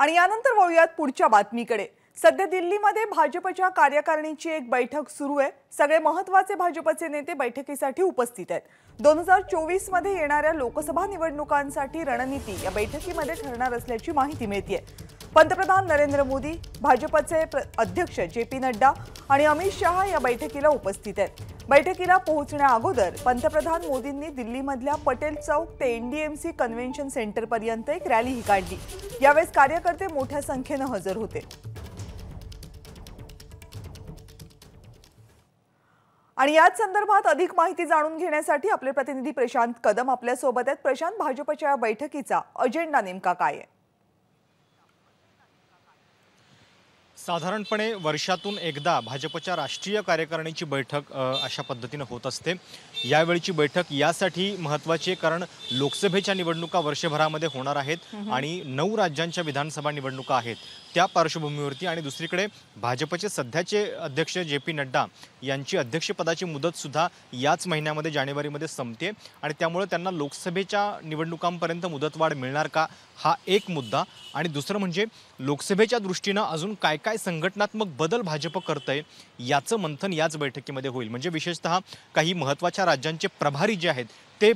आणि यानंतर वळूयात पुढच्या बातमीकडे सध्या दिल्लीमध्ये भाजपच्या कार्यकारिणीची एक बैठक सुरू आहे सगळे महत्वाचे भाजपचे नेते बैठकीसाठी उपस्थित आहेत दोन हजार चोवीस मध्ये येणाऱ्या लोकसभा निवडणुकांसाठी रणनीती या बैठकीमध्ये ठरणार असल्याची माहिती मिळते पंतप्रधान नरेंद्र मोदी भाजपचे अध्यक्ष जे पी नड्डा आणि अमित शहा या बैठकीला उपस्थित आहेत बैठकीला पोहोचण्या अगोदर पंतप्रधान मोदींनी दिल्लीमधल्या पटेल चौक ते एनडीएमसी कन्व्हेन्शन सेंटरपर्यंत एक रॅलीही काढली यावेळेस कार्यकर्ते मोठ्या संख्येनं हजर होते आणि याच संदर्भात अधिक माहिती जाणून घेण्यासाठी आपले प्रतिनिधी प्रशांत कदम आपल्यासोबत आहेत प्रशांत भाजपच्या या बैठकीचा अजेंडा नेमका काय आहे साधारणपणे वर्षातून एकदा भाजपच्या राष्ट्रीय कार्यकारिणीची बैठक अशा पद्धतीनं होत असते यावेळीची बैठक यासाठी महत्त्वाची आहे कारण लोकसभेच्या निवडणुका वर्षभरामध्ये होणार आहेत आणि नऊ राज्यांच्या विधानसभा निवडणुका आहेत त्या पार्श्वभूमीवरती आणि दुसरीकडे भाजपचे सध्याचे अध्यक्ष जे पी नड्डा यांची अध्यक्षपदाची मुदतसुद्धा याच महिन्यामध्ये जानेवारीमध्ये संपते आणि त्यामुळे त्यांना लोकसभेच्या निवडणुकांपर्यंत मुदतवाढ मिळणार का हा एक मुद्दा आणि दुसरं म्हणजे लोकसभेच्या दृष्टीनं अजून काय काय संघटनात्मक बदल भाजप करत आहे याचं मंथन याच बैठकीमध्ये होईल म्हणजे विशेषतः काही महत्त्वाच्या राज्यांचे प्रभारी जे आहेत ते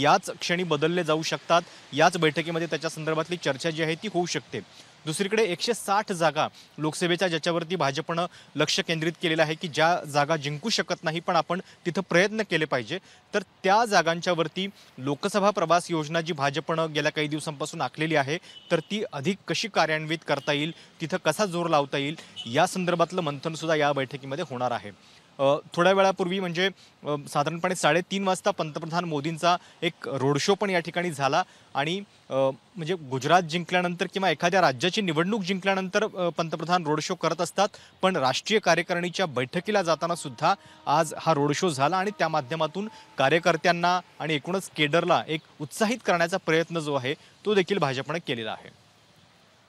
याच क्षणी बदलले जाऊ शकतात याच बैठकीमध्ये त्याच्या संदर्भातली चर्चा जी आहे ती होऊ शकते दुसरीकडे एकशे साठ जागा लोकसभेच्या ज्याच्यावरती भाजपनं लक्ष केंद्रित केलेलं आहे की ज्या जागा जिंकू शकत नाही पण आपण तिथं प्रयत्न केले पाहिजे तर त्या जागांच्यावरती लोकसभा प्रवास योजना जी भाजपनं गेल्या काही दिवसांपासून आखलेली आहे तर ती अधिक कशी कार्यान्वित करता येईल तिथं कसा जोर लावता येईल या संदर्भातलं मंथनसुद्धा या बैठकीमध्ये होणार आहे थोड्या वेळापूर्वी म्हणजे साधारणपणे साडेतीन वाजता पंतप्रधान मोदींचा एक रोड शो पण या ठिकाणी झाला आणि म्हणजे गुजरात जिंकल्यानंतर किंवा एखाद्या राज्याची निवडणूक जिंकल्यानंतर पंतप्रधान रोड शो करत असतात पण राष्ट्रीय कार्यकारिणीच्या बैठकीला जाताना सुद्धा आज हा रोड शो झाला आणि त्या माध्यमातून कार्यकर्त्यांना आणि एकूणच केडरला एक उत्साहित करण्याचा प्रयत्न जो आहे तो देखील भाजपने केलेला आहे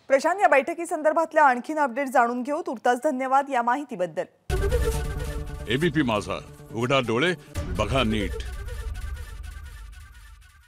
प्रशांत या बैठकी संदर्भातल्या आणखीन अपडेट जाणून घेऊ तुर्तास धन्यवाद या माहितीबद्दल एबीपी माझा उघडा डोळे बघा नीट